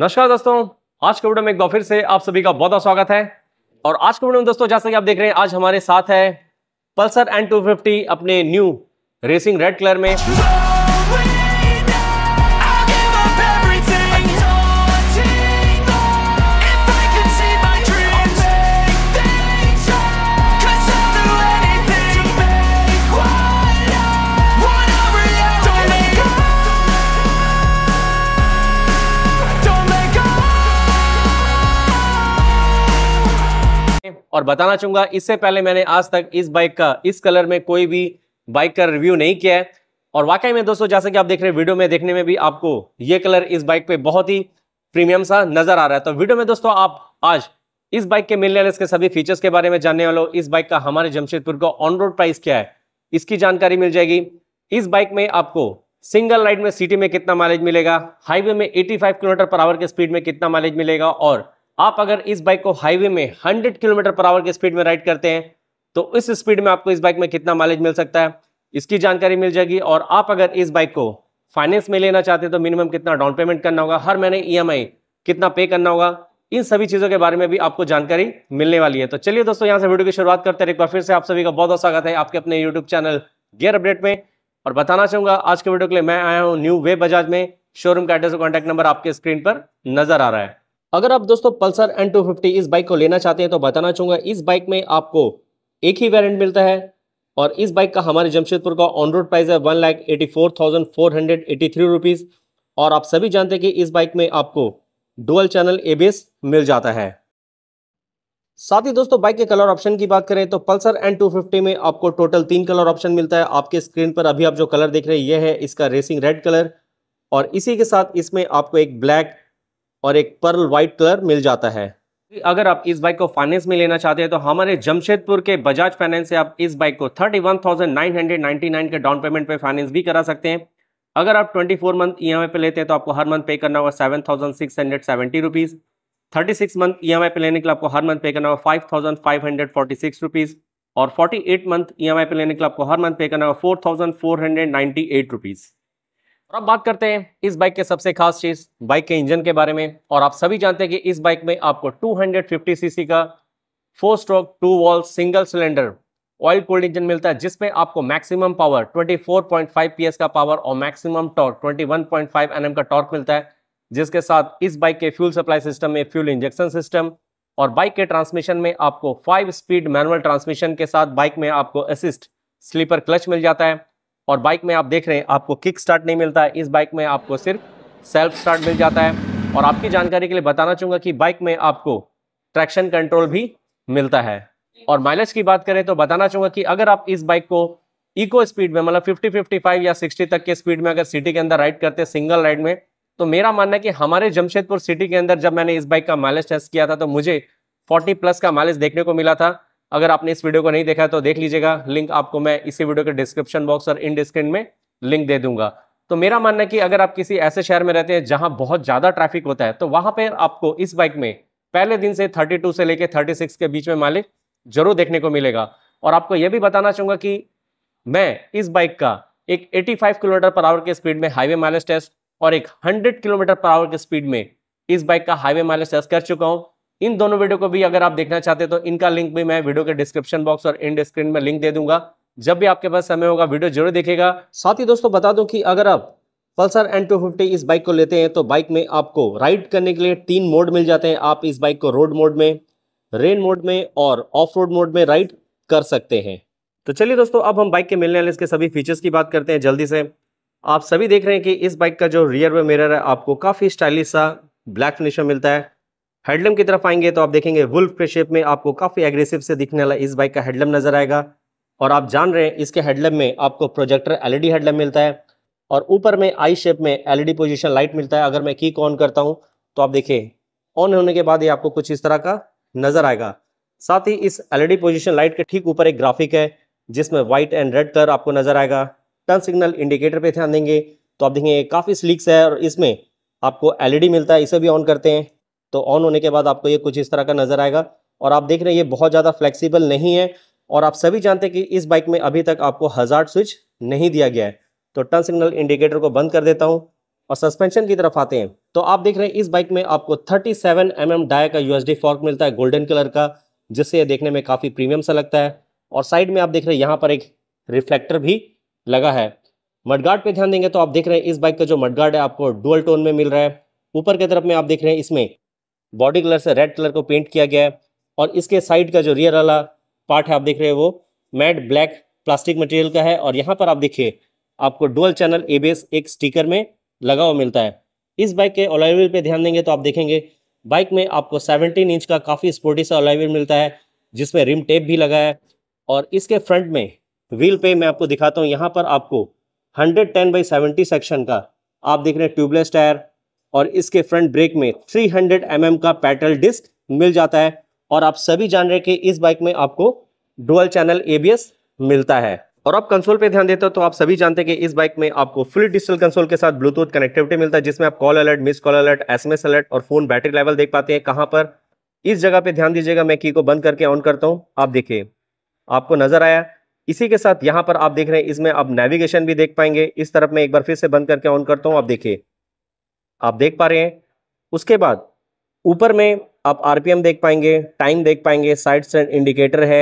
नमस्कार दोस्तों आज के वीडियो में एक बार फिर से आप सभी का बहुत बहुत स्वागत है और आज के वीडियो में दोस्तों जैसा कि आप देख रहे हैं आज हमारे साथ है पल्सर एन टू फिफ्टी अपने न्यू रेसिंग रेड कलर में और बताना चाहूंगा इससे पहले मैंने आज तक इस बाइक का इस कलर में कोई भी बाइक का रिव्यू नहीं किया है और वाकई में दोस्तों जैसे कि आप देख रहे हैं वीडियो में देखने में भी आपको ये कलर इस बाइक पे बहुत ही प्रीमियम सा नजर आ रहा है तो वीडियो में दोस्तों आप आज इस बाइक के मिलने वाले इसके सभी फीचर्स के बारे में जानने वालों इस बाइक का हमारे जमशेदपुर का ऑन रोड प्राइस क्या है इसकी जानकारी मिल जाएगी इस बाइक में आपको सिंगल राइड में सिटी में कितना माइलेज मिलेगा हाईवे में 85 किलोमीटर पर आवर के स्पीड में कितना माइलेज मिलेगा और आप अगर इस बाइक को हाईवे में 100 किलोमीटर पर आवर की स्पीड में राइड करते हैं तो इस स्पीड में आपको इस बाइक में कितना माइलेज मिल सकता है इसकी जानकारी मिल जाएगी और आप अगर इस बाइक को फाइनेंस में लेना चाहते हैं तो मिनिमम कितना डाउन पेमेंट करना होगा हर महीने ई e कितना पे करना होगा इन सभी चीज़ों के बारे में भी आपको जानकारी मिलने वाली है तो चलिए दोस्तों यहाँ से वीडियो की शुरुआत करते हैं एक बार फिर से आप सभी का बहुत बहुत स्वागत है आपके अपने यूट्यूब चैनल गियर अपडेट में और बताना चाहूंगा आज के वीडियो के लिए मैं आया हूँ न्यू वे बजाज में शोरूम का एड्रेस और कॉन्टैक्ट नंबर आपके स्क्रीन पर नजर आ रहा है अगर आप दोस्तों पल्सर एन टू फिफ्टी इस बाइक को लेना चाहते हैं तो बताना चाहूँगा इस बाइक में आपको एक ही वेरियंट मिलता है और इस बाइक का हमारे जमशेदपुर का ऑन रोड प्राइस है one lakh eighty four thousand four hundred eighty three rupees और आप सभी जानते हैं कि इस बाइक में आपको डुअल चैनल एबीएस मिल जाता है साथ ही दोस्तों बाइक के कलर ऑप्शन की बात करें तो पल्सर एन टू फिफ्टी में आपको टोटल तीन कलर ऑप्शन मिलता है आपके स्क्रीन पर अभी आप जो कलर देख रहे हैं यह है इसका रेसिंग रेड कलर और इसी के साथ इसमें आपको एक ब्लैक और एक पर्ल वाइट कलर मिल जाता है अगर आप इस बाइक को फाइनेंस में लेना चाहते हैं तो हमारे जमशेदपुर के बजाज फाइनेंस से आप इस बाइक को 31,999 के डाउन पेमेंट पे फाइनेंस भी करा सकते हैं अगर आप 24 मंथ ई e पे लेते हैं तो आपको हर मंथ पे करना होगा seven thousand six hundred seventy rupees thirty six month E M I पे लेने के लिए आपको हर मंथ पे करना होगा five thousand five hundred forty six rupees और forty eight month E M I पे लेने के लिए आपको हर मंथ पे करना होगा four thousand four hundred ninety eight rupees और अब बात करते हैं इस बाइक के सबसे खास चीज़ बाइक के इंजन के बारे में और आप सभी जानते हैं कि इस बाइक में आपको 250 सीसी का four stroke two valve single cylinder oil cold engine मिलता है जिसमें आपको मैक्सिमम पावर 24.5 पीएस का पावर और मैक्सिमम टॉर्क 21.5 एनएम का टॉर्क मिलता है जिसके साथ इस बाइक के फ्यूल सप्लाई सिस्टम में फ्यूल इंजेक्शन सिस्टम और बाइक के ट्रांसमिशन में आपको फाइव स्पीड मैनुअल ट्रांसमिशन के साथ बाइक में आपको असिस्ट स्लीपर क्लच मिल जाता है और बाइक में आप देख रहे हैं आपको किक स्टार्ट नहीं मिलता है इस बाइक में आपको सिर्फ सेल्फ स्टार्ट मिल जाता है और आपकी जानकारी के लिए बताना चाहूँगा कि बाइक में आपको ट्रैक्शन कंट्रोल भी मिलता है और माइलेज की बात करें तो बताना चाहूँगा कि अगर आप इस बाइक को इको स्पीड में मतलब 50, 55 या 60 तक के स्पीड में अगर सिटी के अंदर राइड करते हैं सिंगल राइड में तो मेरा मानना है कि हमारे जमशेदपुर सिटी के अंदर जब मैंने इस बाइक का माइलेज टेस्ट किया था तो मुझे 40 प्लस का माइलेज देखने को मिला था अगर आपने इस वीडियो को नहीं देखा है तो देख लीजिएगा लिंक आपको मैं इसी वीडियो के डिस्क्रिप्शन बॉक्स और इन डिस्क्रीन में लिंक दे दूंगा तो मेरा मानना है कि अगर आप किसी ऐसे शहर में रहते हैं जहां बहुत ज़्यादा ट्रैफिक होता है तो वहां पर आपको इस बाइक में पहले दिन से 32 से लेकर 36 के बीच में मालिक जरूर देखने को मिलेगा और आपको यह भी बताना चाहूंगा कि मैं इस बाइक का एक 85 किलोमीटर पर आवर के स्पीड में हाईवे माइलेज टेस्ट और एक 100 किलोमीटर पर आवर के स्पीड में इस बाइक का हाईवे माइलेज टेस्ट कर चुका हूं इन दोनों वीडियो को भी अगर आप देखना चाहते हैं तो इनका लिंक भी मैं वीडियो के डिस्क्रिप्शन बॉक्स और इंड स्क्रीन में लिंक दे दूंगा जब भी आपके पास समय होगा वीडियो जरूर देखेगा साथ ही दोस्तों बता दूं कि अगर आप पल्सर एन टू फिफ्टी इस बाइक को लेते हैं तो बाइक में आपको राइड करने के लिए तीन मोड मिल जाते हैं आप इस बाइक को रोड मोड में रेन मोड में और ऑफ रोड मोड में राइड कर सकते हैं तो चलिए दोस्तों अब हम बाइक के मिलने वाले इसके सभी फीचर्स की बात करते हैं जल्दी से आप सभी देख रहे हैं कि इस बाइक का जो रियर वे मिरर है आपको काफ़ी स्टाइलिश सा ब्लैक फिनिश में मिलता है हेडलम की तरफ आएंगे तो आप देखेंगे वुल्फ के शेप में आपको काफ़ी एग्रेसिव से दिखने वाला इस बाइक का हेडलम नज़र आएगा और आप जान रहे हैं इसके हेडलम में आपको प्रोजेक्टर एलईडी हेडलम मिलता है और ऊपर में आई शेप में एलईडी पोजीशन लाइट मिलता है अगर मैं की ऑन करता हूँ तो आप देखिए ऑन होने के बाद ये आपको कुछ इस तरह का नज़र आएगा साथ ही इस एल पोजीशन लाइट के ठीक ऊपर एक ग्राफिक है जिसमें व्हाइट एंड रेड कलर आपको नज़र आएगा टर्न सिग्नल इंडिकेटर पर ध्यान देंगे तो आप देखेंगे काफ़ी स्लिक्स है और इसमें आपको एलईडी मिलता है इसे भी ऑन करते हैं तो ऑन होने के बाद आपको ये कुछ इस तरह का नज़र आएगा और आप देख रहे हैं ये बहुत ज़्यादा फ्लेक्सिबल नहीं है और आप सभी जानते हैं कि इस बाइक में अभी तक आपको हजार स्विच नहीं दिया गया है तो टर्न सिग्नल इंडिकेटर को बंद कर देता हूँ और सस्पेंशन की तरफ आते हैं तो आप देख रहे हैं इस बाइक में आपको 37 सेवन mm डाया का यूएसडी फॉर्क मिलता है गोल्डन कलर का जिससे ये देखने में काफ़ी प्रीमियम सा लगता है और साइड में आप देख रहे हैं यहाँ पर एक रिफ्लेक्टर भी लगा है मडगार्ड पे ध्यान देंगे तो आप देख रहे हैं इस बाइक का जो मडगार्ड है आपको डुअल टोन में मिल रहा है ऊपर की तरफ में आप देख रहे हैं इसमें बॉडी कलर से रेड कलर को पेंट किया गया है और इसके साइड का जो रियर वाला पार्ट है आप देख रहे हैं वो मैट ब्लैक प्लास्टिक मटेरियल का है और यहाँ पर आप देखिए आपको डुअल चैनल एबीएस एक स्टिकर में लगा हुआ मिलता है इस बाइक के ऑलाइविल पे ध्यान देंगे तो आप देखेंगे बाइक में आपको 17 इंच का काफ़ी स्पोर्टी सा ऑलाइविल मिलता है जिसमें रिम टेप भी लगा है और इसके फ्रंट में व्हील पे मैं आपको दिखाता हूँ यहाँ पर आपको हंड्रेड बाई सेक्शन का आप देख रहे हैं ट्यूबलेस टायर और इसके फ्रंट ब्रेक में 300 हंड्रेड mm का पेट्रल डिस्क मिल जाता है और आप सभी जान रहे कि इस बाइक में आपको डुअल चैनल एबीएस मिलता है और आप कंसोल पे ध्यान देते हो तो आप सभी जानते हैं कि इस बाइक में आपको फुल डिजिटल कंसोल के साथ ब्लूटूथ कनेक्टिविटी मिलता है जिसमें आप call alert miss call alert SMS alert और फोन बैटरी लेवल देख पाते हैं कहाँ पर इस जगह पे ध्यान दीजिएगा मैं की को बंद करके ऑन करता हूँ आप देखिए आपको नजर आया इसी के साथ यहाँ पर आप देख रहे हैं इसमें आप नेविगेशन भी देख पाएंगे इस तरफ में एक बार फिर से बंद करके ऑन करता हूँ आप देखिए आप देख पा रहे हैं उसके बाद ऊपर में आप आरपीएम देख पाएंगे टाइम देख पाएंगे साइड स्टैंड इंडिकेटर है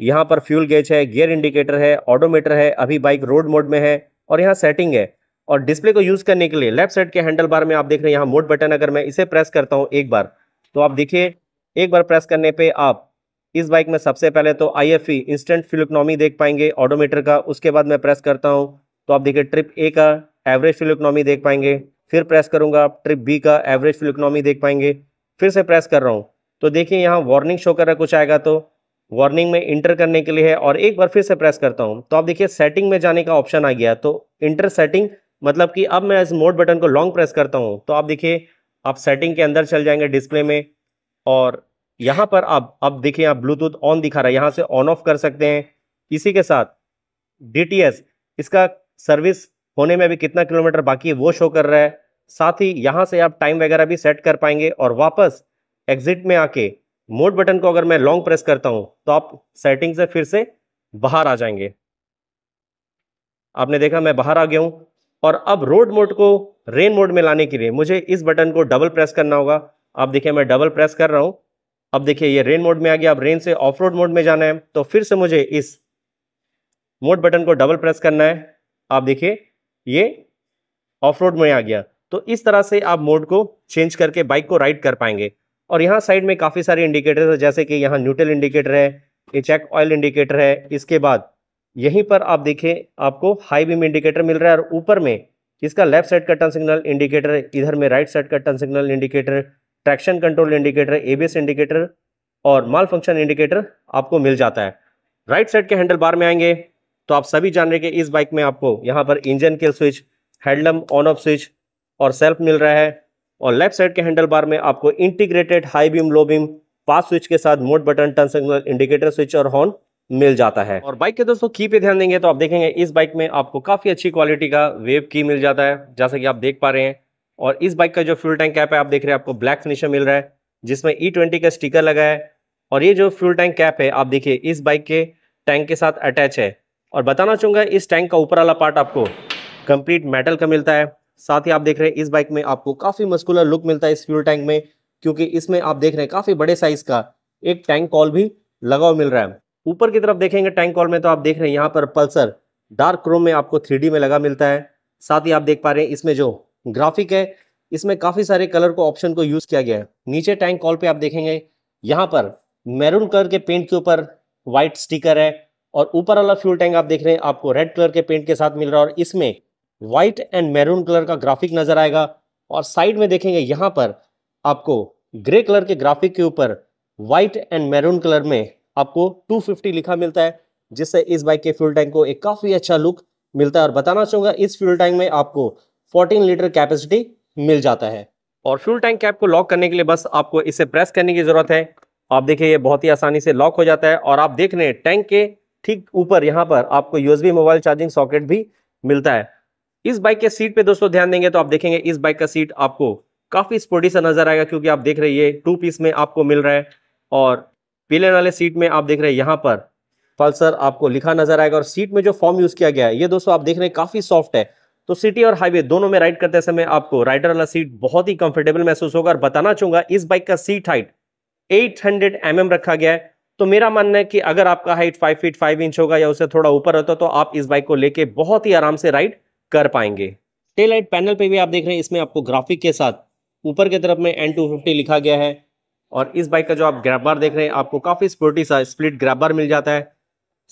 यहाँ पर फ्यूल गेज है गियर इंडिकेटर है ऑडोमीटर है अभी बाइक रोड मोड में है और यहाँ सेटिंग है और डिस्प्ले को यूज़ करने के लिए लेफ्ट साइड के हैंडल बार में आप देख रहे हैं यहाँ मोड बटन अगर मैं इसे प्रेस करता हूँ एक बार तो आप देखिए एक बार प्रेस करने पे आप इस बाइक में सबसे पहले तो I F E instant fuel economy देख पाएंगे ऑडोमीटर का उसके बाद मैं प्रेस करता हूँ तो आप देखिए ट्रिप ए का एवरेज फ्यूल इकोनॉमी देख पाएंगे फिर प्रेस करूंगा आप ट्रिप बी का एवरेज फ्यूल इकोनॉमी देख पाएंगे फिर से प्रेस कर रहा हूँ तो देखिए यहाँ वार्निंग शो कर रहा कुछ आएगा तो वार्निंग में इंटर करने के लिए है और एक बार फिर से प्रेस करता हूँ तो आप देखिए सेटिंग में जाने का ऑप्शन आ गया तो इंटर सेटिंग मतलब कि अब मैं इस मोड बटन को लॉन्ग प्रेस करता हूँ तो आप देखिए आप सेटिंग के अंदर चल जाएंगे डिस्प्ले में और यहाँ पर आप अब देखिए आप ब्लूटूथ ऑन दिखा रहा है यहाँ से ऑन ऑफ कर सकते हैं इसी के साथ डी इसका सर्विस होने में अभी कितना किलोमीटर बाकी है वो शो कर रहा है साथ ही यहाँ से आप टाइम वगैरह भी सेट कर पाएंगे और वापस एग्जिट में आके मोड बटन को अगर मैं लॉन्ग प्रेस करता हूँ तो आप सेटिंग से फिर से बाहर आ जाएंगे आपने देखा मैं बाहर आ गया हूँ और अब रोड मोड को रेन मोड में लाने के लिए मुझे इस बटन को डबल प्रेस करना होगा आप देखिए मैं डबल प्रेस कर रहा हूँ अब देखिए ये रेन मोड में आ गया अब रेन से ऑफ रोड मोड में जाना है तो फिर से मुझे इस मोड बटन को डबल प्रेस करना है आप देखिए ये ऑफ रोड में आ गया तो इस तरह से आप मोड को चेंज करके बाइक को राइड कर पाएंगे और यहाँ साइड में काफ़ी सारे इंडिकेटर है जैसे कि यहाँ न्यूट्रल इंडिकेटर है ये चेक ऑयल इंडिकेटर है इसके बाद यहीं पर आप देखें आपको हाई बीम इंडिकेटर मिल रहा है और ऊपर में इसका लेफ्ट साइड का टर्न सिग्नल इंडिकेटर इधर में राइट साइड का turn signal indicator traction control indicator ABS indicator और माल फंक्शन इंडिकेटर आपको मिल जाता है राइट साइड के हैंडल बार में आएंगे तो आप सभी जान रहे कि इस बाइक में आपको यहाँ पर इंजन के स्विच हैंडलम ऑन ऑफ स्विच और सेल्फ मिल रहा है और लेफ्ट साइड के हैंडल बार में आपको integrated high beam low beam pass switch के साथ mode button turn signal indicator switch और हॉर्न मिल जाता है और बाइक के दोस्तों की पे ध्यान देंगे तो आप देखेंगे इस बाइक में आपको काफ़ी अच्छी क्वालिटी का वेव की मिल जाता है जैसा कि आप देख पा रहे हैं और इस बाइक का जो फ्यूल टैंक कैप है आप देख रहे हैं आपको ब्लैक फिनिशर मिल रहा है जिसमें ई e ट्वेंटी का स्टिकर लगा है और ये जो फ्यूल टैंक कैप है आप देखिए इस बाइक के टैंक के साथ अटैच है और बताना चाहूँगा इस टैंक का ऊपर वाला पार्ट आपको कंप्लीट मेटल का मिलता है साथ ही आप देख रहे हैं इस बाइक में आपको काफ़ी मस्कुलर लुक मिलता है इस फ्यूल टैंक में क्योंकि इसमें आप देख रहे हैं काफ़ी बड़े साइज़ का एक टैंक कॉल भी लगाव मिल रहा है ऊपर की तरफ देखेंगे टैंक कॉल में तो आप देख रहे हैं यहाँ पर पल्सर डार्क क्रोम में आपको थ्री में लगा मिलता है साथ ही आप देख पा रहे हैं इसमें जो ग्राफिक है इसमें काफ़ी सारे कलर को ऑप्शन को यूज़ किया गया है नीचे टैंक कॉल पे आप देखेंगे यहाँ पर मैरून कलर के पेंट के ऊपर वाइट स्टिकर है और ऊपर वाला फ्यूल टैंक आप देख रहे हैं आपको रेड कलर के पेंट के साथ मिल रहा है और इसमें व्हाइट एंड मैरून कलर का ग्राफिक नजर आएगा और साइड में देखेंगे यहाँ पर आपको ग्रे कलर के ग्राफिक के ऊपर व्हाइट एंड मैरून कलर में आपको 250 लिखा मिलता है जिससे इस बाइक के फ्यूल टैंक को एक काफ़ी अच्छा लुक मिलता है और बताना चाहूँगा इस फ्यूल टैंक में आपको 14 लीटर कैपेसिटी मिल जाता है और फ्यूल टैंक कैप को लॉक करने के लिए बस आपको इसे प्रेस करने की ज़रूरत है आप देखिए ये बहुत ही आसानी से लॉक हो जाता है और आप देख रहे हैं टैंक के ठीक ऊपर यहाँ पर आपको यूएसबी मोबाइल चार्जिंग सॉकेट भी मिलता है इस बाइक के सीट पे दोस्तों ध्यान देंगे तो आप देखेंगे इस बाइक का सीट आपको काफ़ी स्पोर्टी सा नजर आएगा क्योंकि आप देख रही है टू पीस में आपको मिल रहा है और पीले वाले सीट में आप देख रहे हैं यहाँ पर पल्सर आपको लिखा नजर आएगा और सीट में जो फॉर्म यूज़ किया गया है ये दोस्तों आप देख रहे हैं काफ़ी सॉफ्ट है तो सिटी और हाईवे दोनों में राइड करते समय आपको राइडर वाला सीट बहुत ही कंफर्टेबल महसूस होगा और बताना चाहूंगा इस बाइक का सीट हाइट 800 हंड्रेड mm रखा गया है तो मेरा मानना है कि अगर आपका height five feet five inch होगा या उससे थोड़ा ऊपर होता तो आप इस बाइक को लेके बहुत ही आराम से राइड कर पाएंगे टेल लाइट पैनल पे भी आप देख रहे हैं इसमें आपको ग्राफिक के साथ ऊपर की तरफ में एन टू फिफ्टी लिखा गया है और इस बाइक का जो आप ग्रैबर देख रहे हैं आपको काफ़ी स्पोर्टी सा स्प्लिट ग्रैबर मिल जाता है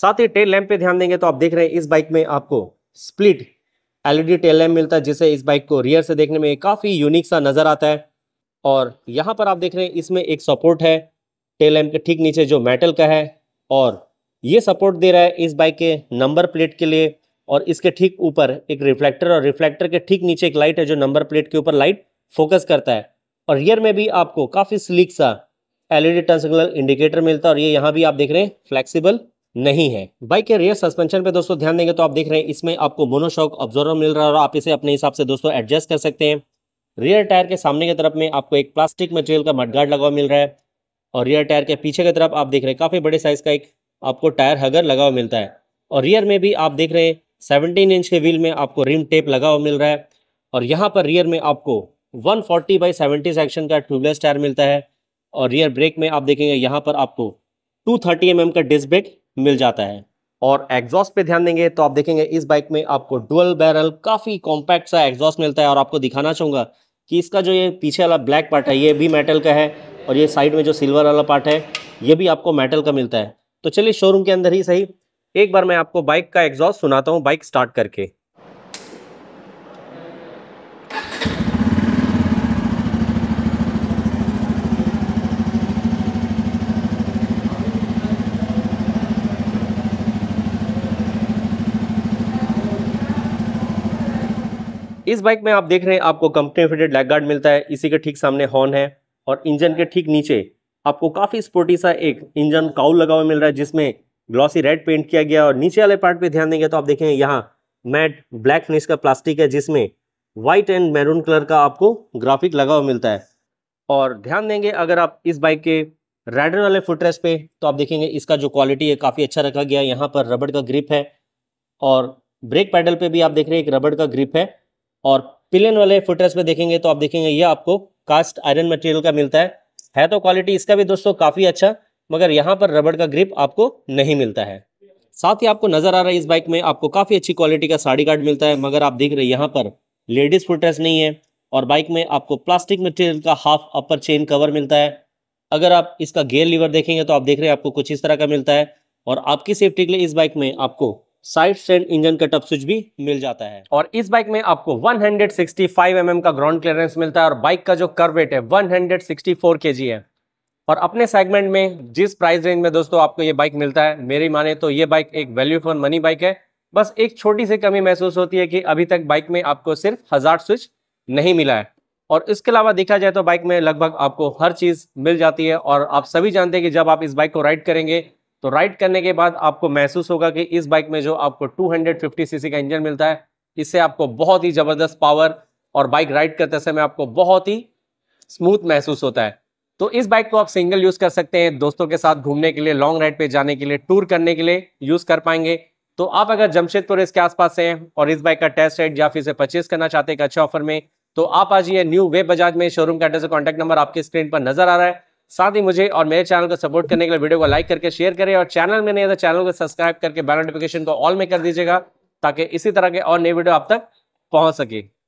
साथ ही टेल लैम्प पे ध्यान देंगे तो आप देख रहे हैं इस बाइक में आपको स्प्लिट एलईडी टेल लैम्प मिलता है जिससे इस बाइक को रियर से देखने में काफ़ी यूनिक सा नज़र आता है और यहाँ पर आप देख रहे हैं इसमें एक सपोर्ट है टेल लैम्प के ठीक नीचे जो मेटल का है और ये सपोर्ट दे रहा है इस बाइक के नंबर प्लेट के लिए और इसके ठीक ऊपर एक रिफ्लेक्टर और रिफ्लेक्टर के ठीक नीचे एक लाइट है जो नंबर प्लेट के ऊपर लाइट फोकस करता है और रियर में भी आपको काफ़ी स्लीक सा एलईडी टर्न सिग्नल इंडिकेटर मिलता है और ये यहाँ भी आप देख रहे हैं फ्लेक्सिबल नहीं है बाइक के रियर सस्पेंशन पे दोस्तों ध्यान देंगे तो आप देख रहे हैं इसमें आपको मोनोशॉक ऑब्जर्वर मिल रहा है और आप इसे अपने हिसाब से दोस्तों एडजस्ट कर सकते हैं रियर टायर के सामने की तरफ में आपको एक प्लास्टिक मटेरियल का मडगार्ड लगा मिल रहा है और रियर टायर के पीछे की तरफ आप देख रहे हैं काफ़ी बड़े साइज़ का एक आपको टायर हगर लगा हुआ मिलता है और रियर में भी आप देख रहे हैं सेवनटीन इंच के व्हील में आपको रिम टेप लगा हुआ मिल रहा है और यहाँ पर रियर में आपको 140 फोर्टी बाई सेवेंटी सेक्शन का ट्यूबलेस टायर मिलता है और रियर ब्रेक में आप देखेंगे यहाँ पर आपको टू थर्टी mm का डिस्क ब्रेक मिल जाता है और एग्जॉस्ट पे ध्यान देंगे तो आप देखेंगे इस बाइक में आपको डुअल बैरल काफ़ी कॉम्पैक्ट सा एग्जॉस्ट मिलता है और आपको दिखाना चाहूँगा कि इसका जो ये पीछे वाला ब्लैक पार्ट है ये भी मेटल का है और ये साइड में जो सिल्वर वाला पार्ट है ये भी आपको मेटल का मिलता है तो चलिए शोरूम के अंदर ही सही एक बार मैं आपको बाइक का एग्जॉस्ट सुनाता हूँ बाइक स्टार्ट करके इस बाइक में आप देख रहे हैं आपको कंपनी फिटेड लैग गार्ड मिलता है इसी के ठीक सामने हॉर्न है और इंजन के ठीक नीचे आपको काफ़ी स्पोर्टी सा एक इंजन काउल लगा हुआ मिल रहा है जिसमें ग्लॉसी रेड पेंट किया गया और नीचे वाले पार्ट पे ध्यान देंगे तो आप देखें यहाँ मैट ब्लैक फिनिश का प्लास्टिक है जिसमें व्हाइट एंड मैरून कलर का आपको ग्राफिक लगा हुआ मिलता है और ध्यान देंगे अगर आप इस बाइक के राइडर वाले फुटरेस पे तो आप देखेंगे इसका जो क्वालिटी है काफ़ी अच्छा रखा गया है यहाँ पर रबड़ का ग्रिप है और ब्रेक पैडल पे भी आप देख रहे हैं एक रबड़ का ग्रिप है और पिलियन वाले फुटरेस में देखेंगे तो आप देखेंगे ये आपको कास्ट आयरन मटेरियल का मिलता है है तो क्वालिटी इसका भी दोस्तों काफ़ी अच्छा मगर यहाँ पर रबड़ का ग्रिप आपको नहीं मिलता है साथ ही आपको नजर आ रहा है इस बाइक में आपको काफ़ी अच्छी क्वालिटी का साड़ी गार्ड मिलता है मगर आप देख रहे हैं यहाँ पर लेडीज़ फुटरेस नहीं है और बाइक में आपको प्लास्टिक मटेरियल का हाफ अपर चेन कवर मिलता है अगर आप इसका गेयर लीवर देखेंगे तो आप देख रहे हैं आपको कुछ इस तरह का मिलता है और आपकी सेफ्टी के लिए इस बाइक में आपको side stand engine cutoff switch भी मिल जाता है और इस बाइक में आपको 165 mm का ग्राउंड क्लियरेंस मिलता है और बाइक का जो कर्वेट है 164 हंड्रेड है और अपने सेगमेंट में जिस प्राइस रेंज में दोस्तों आपको ये बाइक मिलता है मेरी माने तो ये बाइक एक वैल्यू फॉर मनी बाइक है बस एक छोटी सी कमी महसूस होती है कि अभी तक बाइक में आपको सिर्फ हजार स्विच नहीं मिला है और इसके अलावा देखा जाए तो बाइक में लगभग आपको हर चीज़ मिल जाती है और आप सभी जानते हैं कि जब आप इस बाइक को राइड करेंगे तो राइड करने के बाद आपको महसूस होगा कि इस बाइक में जो आपको 250 सीसी का इंजन मिलता है इससे आपको बहुत ही ज़बरदस्त पावर और बाइक राइड करते समय आपको बहुत ही स्मूथ महसूस होता है तो इस बाइक को आप सिंगल यूज़ कर सकते हैं दोस्तों के साथ घूमने के लिए लॉन्ग राइड पे जाने के लिए टूर करने के लिए यूज़ कर पाएंगे तो आप अगर जमशेदपुर इसके आसपास से हैं और इस बाइक का टेस्ट रेट या फिर इसे परचेज करना चाहते हैं अच्छे ऑफर में तो आप आज ये न्यू वेब बजाज में शोरूम का एड्रेस कॉन्टैक्ट नंबर आपकी स्क्रीन पर नजर आ रहा है साथ ही मुझे और मेरे चैनल को सपोर्ट करने के लिए वीडियो को लाइक करके शेयर करें और चैनल में नहीं तो चैनल को सब्सक्राइब करके बेल नोटिफिकेशन को ऑल में कर दीजिएगा ताकि इसी तरह के और नई वीडियो आप तक पहुंच सके